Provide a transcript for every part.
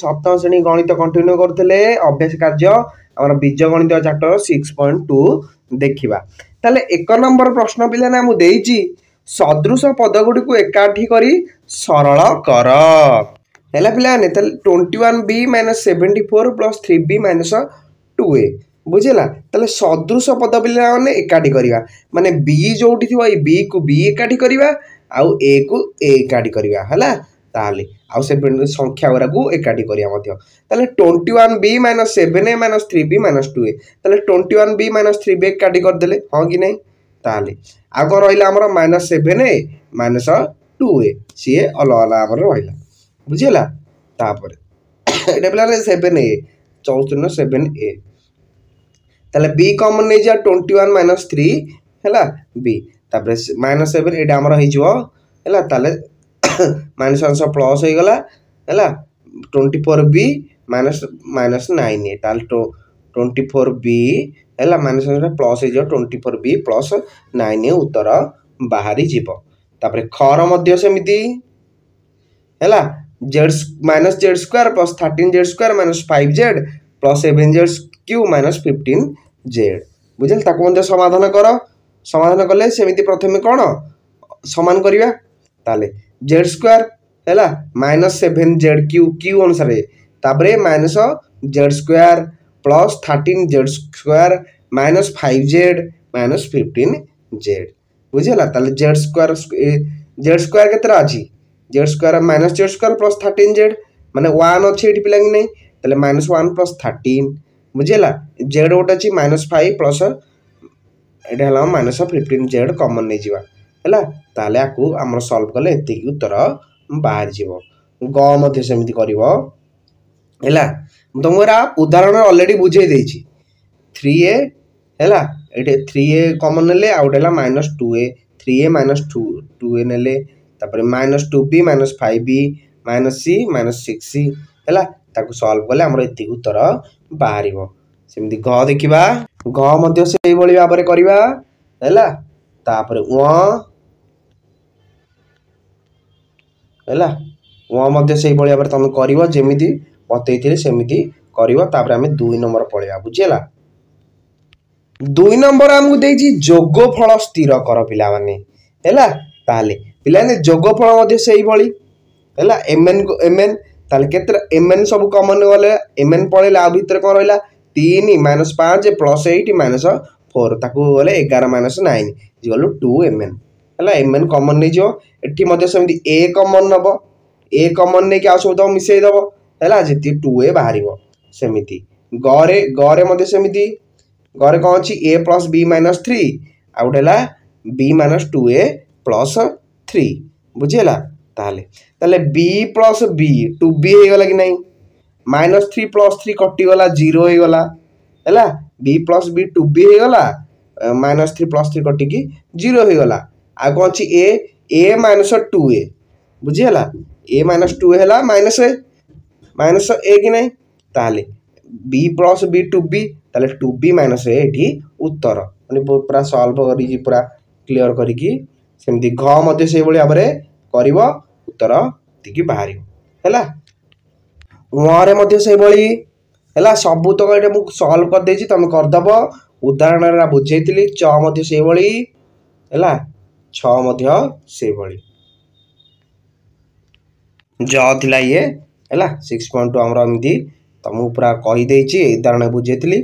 सप्तम श्रेणी गणित कंटिन्यू करतेले अभ्यास कार्य बीज गणित चैप्टर सिक्स पॉइंट टू देखा नंबर प्रश्न मुझे सदृश पद गुड कर सरल B minus seventy four plus three minus two A तेल सदृश पद एकाठी म मानने बी जो थियो एकाठी करवा है ତାହେଲେ ଆଉ ସେ ସଂଖ୍ୟା ଗୁଡ଼ାକୁ ଏକାଠି କରିବା ମଧ୍ୟ ତାହେଲେ twenty one B minus seven A minus three B minus two A ତାହେଲେ twenty one B minus three B ଏକାଠି କରିଦେଲେ ହଁ କି ନାହିଁ ତାହେଲେ ଆଉ କ'ଣ ରହିଲା ଆମର minus seven A minus two A ସିଏ ଅଲଗା ଅଲଗା ଆମର ରହିଲା ବୁଝିହେଲା ତାପରେ ଏଇଟା ପିଲା ସେଭେନ୍ ଏ ଚଉସ୍ତରୀର ସେଭେନ୍ ଏ ତାହେଲେ ବି କମନ୍ ନେଇଯିବା ଟ୍ୱେଣ୍ଟି ୱାନ୍ ମାଇନସ୍ ଥ୍ରୀ ହେଲା ବି ତାପରେ ମାଇନସ୍ ସେଭେନ୍ ଏଇଟା ଆମର ହେଇଯିବ ହେଲା ତାହେଲେ ମାଇନସ୍ ଆନ୍ସର୍ ପ୍ଲସ୍ ହେଇଗଲା ହେଲା twenty four B minus minus nine ତାହେଲେ ଟ୍ୱେଣ୍ଟି ଫୋର୍ ବି ହେଲା ମାଇନସ୍ ଆନ୍ସର୍ ପ୍ଲସ୍ ହେଇଯିବ twenty four B plus nine ଉତ୍ତର ବାହାରିଯିବ ତାପରେ ଖର ମଧ୍ୟ ସେମିତି ହେଲା Z minus Z square plus thirteen Z square minus five Z plus seven Z Q minus fifteen Z ବୁଝିଲେ ତାକୁ ମଧ୍ୟ ସମାଧାନ କର ସମାଧାନ କଲେ ସେମିତି ପ୍ରଥମେ କ'ଣ ସମାନ କରିବା ତାହେଲେ ଜେଡ଼୍ ସ୍କୋୟାର୍ ହେଲା minus seven Z Q Q ଅନୁସାରେ ତାପରେ minus Z square plus thirteen Z square minus five Z minus fifteen Z ବୁଝିଗଲା ତାହେଲେ ଜେଡ଼୍ ସ୍କୋୟାର୍ ଜେଡ଼୍ ସ୍କୋୟାର୍ କେତେଟା ଅଛି Z square minus Z square plus thirteen Z ମାନେ one ଅଛି ଏଠି ପିଲାକି ନାହିଁ ତାହେଲେ ମାଇନସ୍ ୱାନ୍ ପ୍ଲସ୍ ଥାର୍ଟିନ୍ ବୁଝିଗଲା ଜେଡ଼୍ ଗୋଟେ ଅଛି ମାଇନସ୍ ଫାଇଭ୍ ପ୍ଲସ୍ ଏଇଟା ହେଲା ମାଇନସ୍ ଫିଫ୍ଟିନ୍ ଜେଡ଼୍ କମନ୍ ନେଇଯିବା ହେଲା ତାହେଲେ ଆକୁ ଆମର ସଲ୍ଭ କଲେ ଏତିକି ଉତ୍ତର ବାହାରିଯିବ ଗ ମଧ୍ୟ ସେମିତି କରିବ ହେଲା ମୁଁ ତୁମକୁ ଏଇଟା ଉଦାହରଣ ଅଲରେଡ଼ି ବୁଝେଇ ଦେଇଛି ଥ୍ରୀ ଏ ହେଲା ଏଇଠି ଥ୍ରୀ ଏ କମନ୍ ନେଲେ ଆଉ ଗୋଟେ ହେଲା minus two A three A minus two two A ନେଲେ ତାପରେ minus two B minus five B minus C minus six C ହେଲା ତାକୁ ସଲ୍ଭ କଲେ ଆମର ଏତିକି ଉତ୍ତର ବାହାରିବ ସେମିତି ଘ ଦେଖିବା ଘ ମଧ୍ୟ ସେଇଭଳି ଭାବରେ କରିବା ହେଲା ତାପରେ ଉଁ ହେଲା ମୁଁ ମଧ୍ୟ ସେଇଭଳି ଭାବରେ ତମେ କରିବ ଯେମିତି ବତେଇଥିଲେ ସେମିତି କରିବ ତାପରେ ଆମେ ଦୁଇ ନମ୍ବର ପଳେଇବା ବୁଝି ହେଲା ଦୁଇ ନମ୍ବର ଆମକୁ ଦେଇଛି ଯୋଗ ଫଳ ସ୍ଥିର କର ପିଲାମାନେ ହେଲା ତାହେଲେ ପିଲାମାନେ ଯୋଗ ଫଳ ମଧ୍ୟ ସେଇଭଳି ହେଲା ଏମଏନ ଏମଏନ ତାହେଲେ କେତେ ଏମଏନ ସବୁ କମନ ଗଲେ ଏମଏନ ପଳେଇଲେ ଆଉ ଭିତରେ କ'ଣ ରହିଲା ତିନି ମାଇନସ ପାଞ୍ଚ ପ୍ଲସ୍ ଏଇଟ୍ ମାଇନସ ଫୋର ତାକୁ ଗଲେ ଏଗାର ମାଇନସ ନାଇନ୍ ଗଲୁ ଟୁ ଏମଏନ ହେଲା ଏମ୍ ଏନ୍ କମନ୍ ନେଇଯିବ ଏଠି ମଧ୍ୟ ସେମିତି ଏ କମନ୍ ନେବ ଏ କମନ୍ ନେଇକି ଆଉ ସବୁ ତମକୁ ମିଶାଇ ଦେବ ହେଲା ଯେତିକି ଟୁ ଏ ବାହାରିବ ସେମିତି ଗରେ ଗରେ ମଧ୍ୟ ସେମିତି ଗରେ କ'ଣ ଅଛି A plus B minus three ଆଉ ଗୋଟେ ହେଲା B minus two A plus three ବୁଝିହେଲା ତାହେଲେ ତାହେଲେ ବି ପ୍ଲସ୍ ବି ଟୁ ବି ହେଇଗଲା କି ନାହିଁ ମାଇନସ୍ ଥ୍ରୀ ପ୍ଲସ୍ ଥ୍ରୀ କଟିଗଲା ଜିରୋ ହେଇଗଲା ହେଲା B plus B two B ହେଇଗଲା ମାଇନସ୍ ଥ୍ରୀ ପ୍ଲସ୍ ଥ୍ରୀ କଟିକି ଜିରୋ ହେଇଗଲା ଆଉ କ'ଣ ଅଛି ଏ ଏ ମାଇନସ୍ ଟୁ ଏ ବୁଝିହେଲା ଏ ମାଇନସ୍ ଟୁ ହେଲା ମାଇନସ୍ ଏ ମାଇନସ୍ ଏ କି ନାହିଁ ତାହେଲେ ବି ପ୍ଲସ୍ ବି ଟୁ ବି ତାହେଲେ ଟୁ ବି ମାଇନସ୍ ଏ ଏଠି ଉତ୍ତର ମାନେ ପୁରା ସଲ୍ଭ କରିକି ପୁରା କ୍ଲିଅର୍ କରିକି ସେମିତି ଘ ମଧ୍ୟ ସେଇଭଳି ଭାବରେ କରିବ ଉତ୍ତର ଏତିକି ବାହାରିବ ହେଲା ୱରେ ମଧ୍ୟ ସେଇଭଳି ହେଲା ସବୁତକ ଏଇଟା ମୁଁ ସଲ୍ଭ କରିଦେଇଛି ତୁମେ କରିଦେବ ଉଦାହରଣ ବୁଝେଇଥିଲି ଚ ମଧ୍ୟ ସେଇଭଳି ହେଲା ଛଅ ମଧ୍ୟ ସେହିଭଳି ଜ ଥିଲା ଇଏ ହେଲା ସିକ୍ସ ପଏଣ୍ଟ ଟୁ ଆମର ଏମିତି ତୁମକୁ ପୁରା କହିଦେଇଛି ଏଇ ଉଦାହରଣ ବୁଝେଇଥିଲି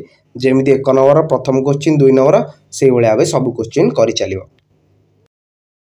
ଯେମିତି ଏକ ନମ୍ବର ପ୍ରଥମ କୋଶ୍ଚିନ୍ ଦୁଇ ନମ୍ବର ସେଇଭଳି ଭାବେ ସବୁ କୋଶ୍ଚିନ୍ କରିଚାଲିବ